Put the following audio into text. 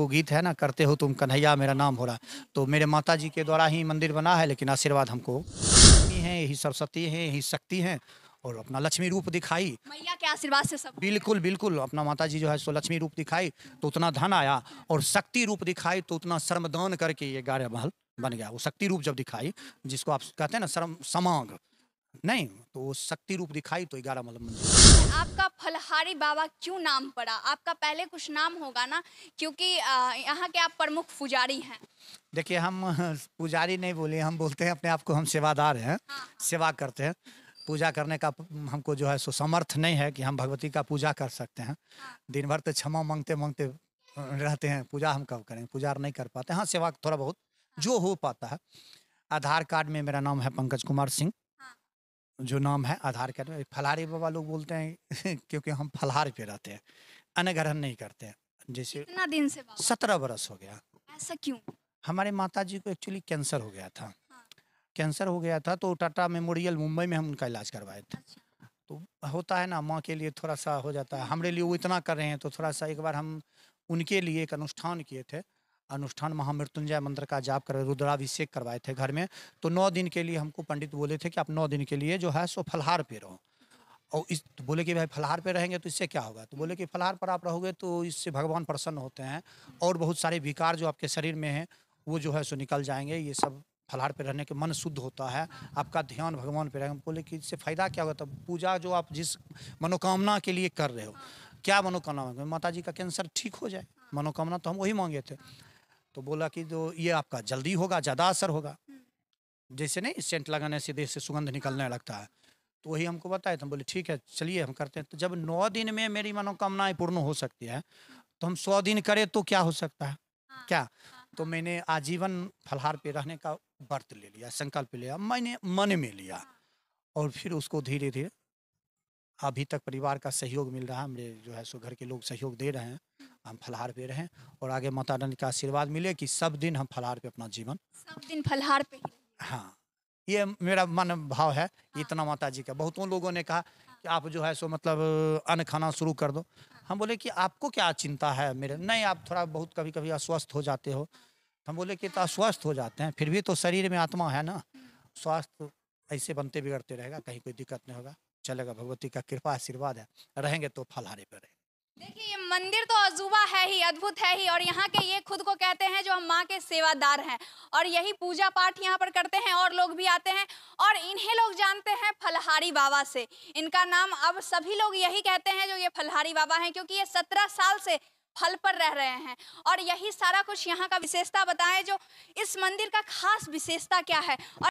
वो गीत है ना करते हो तुम कन्हैया मेरा नाम हो रहा तो मेरे माता जी के द्वारा ही मंदिर बना है लेकिन आशीर्वाद हमको है यही सरस्वती है यही शक्ति है और अपना लक्ष्मी रूप दिखाई मैया के आशीर्वाद से सब बिल्कुल बिल्कुल अपना माता जी जो है सो लक्ष्मी रूप दिखाई तो उतना धन आया और शक्ति रूप दिखाई तो उतना श्रमदान करके ये गार्य महल बन गया वो शक्ति रूप जब दिखाई जिसको आप कहते हैं ना श्रम समांग नहीं तो शक्ति रूप दिखाई तो ग्यारह मतलब आपका फलहारी बाबा क्यों नाम पड़ा आपका पहले कुछ नाम होगा ना क्योंकि यहाँ के आप प्रमुख पुजारी हैं देखिए हम पुजारी नहीं बोले हम बोलते हैं अपने आप को हम सेवादार हैं हाँ।, हाँ। सेवा करते हैं पूजा करने का हमको जो है सो समर्थ नहीं है कि हम भगवती का पूजा कर सकते हैं हाँ। दिन भर तो क्षमा मांगते मांगते रहते हैं पूजा हम कब करें पूजा नहीं कर पाते हाँ सेवा थोड़ा बहुत हाँ। जो हो पाता है आधार कार्ड में मेरा नाम है पंकज कुमार सिंह जो नाम है आधार कार्ड में फलारी बाबा लोग बोलते हैं क्योंकि हम फलहार पे रहते हैं अन्य ग्रहण नहीं करते हैं जैसे कितना दिन से सत्रह बरस हो गया ऐसा क्यों हमारे माता जी को एक्चुअली कैंसर हो गया था हाँ। कैंसर हो गया था तो टाटा मेमोरियल मुंबई में हम उनका इलाज करवाए थे अच्छा। तो होता है ना माँ के लिए थोड़ा सा हो जाता है हमारे लिए वो इतना कर रहे हैं तो थोड़ा सा एक बार हम उनके लिए एक अनुष्ठान किए थे अनुष्ठान महामृत्युंजय मंत्र का जाप कर रुद्राभिषेक करवाए थे घर में तो नौ दिन के लिए हमको पंडित बोले थे कि आप नौ दिन के लिए जो है सो फलहार पे रहो और इस तो बोले कि भाई फलहार पे रहेंगे तो इससे क्या होगा तो बोले कि फलहार पर आप रहोगे तो इससे भगवान प्रसन्न होते हैं और बहुत सारे विकार जो आपके शरीर में हैं वो जो है सो निकल जाएंगे ये सब फलहार पे रहने के मन शुद्ध होता है आपका ध्यान भगवान पे रहेगा बोले कि इससे फ़ायदा क्या होगा तब पूजा जो आप जिस मनोकामना के लिए कर रहे हो क्या मनोकामना माता जी का कैंसर ठीक हो जाए मनोकामना तो हम वही मांगे थे तो बोला कि जो तो ये आपका जल्दी होगा ज़्यादा असर होगा जैसे नहीं सेंट लगाने से देह से सुगंध निकलने लगता है तो वही हमको बताए तो हम बोले ठीक है चलिए हम करते हैं तो जब नौ दिन में मेरी मनोकामनाएं पूर्ण हो सकती है तो हम सौ दिन करें तो क्या हो सकता है हाँ, क्या हाँ, तो हाँ। मैंने आजीवन फलहार पे रहने का व्रत ले लिया संकल्प लिया मैंने मन में लिया और फिर उसको धीरे धीरे अभी तक परिवार का सहयोग मिल रहा है मेरे जो है सो घर के लोग सहयोग दे रहे हैं हम फलहार पे रहें और आगे माता रानी का आशीर्वाद मिले कि सब दिन हम फलहार पे अपना जीवन सब दिन फलहार पे हाँ ये मेरा मन भाव है हाँ। इतना माता जी का बहुतों लोगों ने कहा कि आप जो है सो मतलब अन्न खाना शुरू कर दो हाँ। हम बोले कि आपको क्या चिंता है मेरे नहीं आप थोड़ा बहुत कभी कभी अस्वस्थ हो जाते हो हम बोले कि तो अस्वस्थ हो जाते हैं फिर भी तो शरीर में आत्मा है ना हाँ। स्वास्थ्य ऐसे बनते बिगड़ते रहेगा कहीं कोई दिक्कत नहीं होगा चलेगा भगवती का कृपा आशीर्वाद है रहेंगे तो फलहारे पर रहेंगे मंदिर तो अजूबा है ही अद्भुत है ही और यहाँ के ये खुद को कहते हैं जो हम माँ के सेवादार हैं और यही पूजा पाठ यहाँ पर करते हैं और लोग भी आते हैं और इन्हें लोग जानते हैं फलहारी बाबा से इनका नाम अब सभी लोग यही कहते हैं जो ये फलहारी बाबा हैं क्योंकि ये सत्रह साल से फल पर रह रहे हैं और यही सारा कुछ यहाँ का विशेषता बताएं जो इस मंदिर का खास विशेषता क्या है और